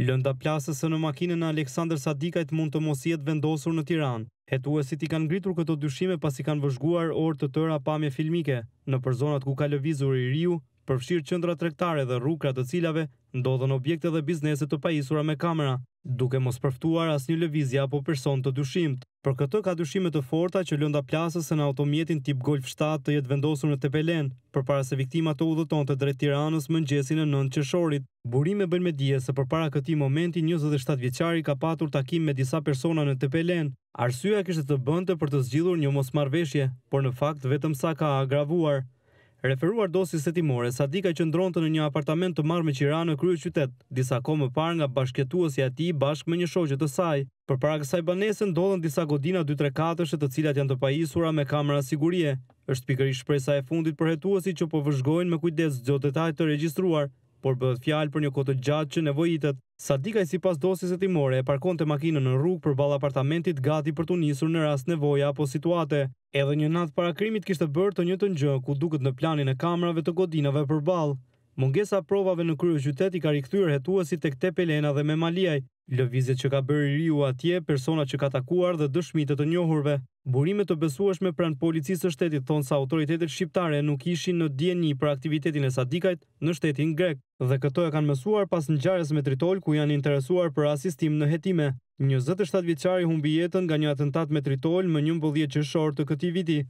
Lënda plasës në makinën e Aleksandr Sadikajt mund të mos jetë vendosur në Tiran. Hetuesit i kanë gritur këto dyshime pasi kanë vëzhguar orë të tëra pamje filmike. Në për zonat ku ka lëvizur i riu, përfshirë qëndra trektare dhe rukra të cilave, ndodhën objekte dhe bizneset të pajisura me kamera, duke mos përftuar as një levizja apo person të dyshimt. Për këtë ka dyshime të forta që lënda plasës në automjetin tip Golf 7 të jetë vendosur në Tepelen, për para se viktima të udhëton të drejt tiranës më nëgjesin e nëndë qëshorit. Burime bërë me dje se për para këti momenti 27 vjeqari ka patur takim me disa persona në Tepelen. Arsua kështë të bëndë për të zgjidhur një mos marveshje, por në fakt vetëm sa ka agravuar. Referuar dosi së Timore, Sadika qëndronte në një apartament të marrë me qira në krye qytet. Disa kohë më parë nga bashkëtuesja i ati bashkë me një shoqë të saj, përpara kësaj banese ndodhen disa godina 2 3 4 të cilat janë të pajisura me kamera sigurie. Është pikërisht shpresa e fundit për hetuesit që po vëzhgojnë me kujdes çdo detaj të regjistruar, por bëhet fjalë për një kohë të gjatë që nevojitet. Sadika i sipas dosjes së timore e parkonte makinën në rrugë përballë apartamentit gati për të nisur në rast nevoja apo situate. Edhe një natë para krimit kishte bërë të njëjtën gjë ku duket në planin e kamerave të godinave përballë. Mungesa provave në kryeqytet i ka rikthyer hetuesit tek Tepelena dhe Memaliaj, Lëvizjet që ka bërë riu atje, persona që ka takuar dhe dëshmitet të të njohurve, burimet të besueshme pranë policisë të shtetit thonë sa autoritetet shqiptare nuk ishin në djeni për aktivitetin e sadikajt në shtetin grek, dhe këto e kanë mësuar pas në gjarës me tritol ku janë interesuar për asistim në hetime. Një 27 vjeqari humbi jetën nga një atentat me tritol më njëmbëllje që shorë të këti viti.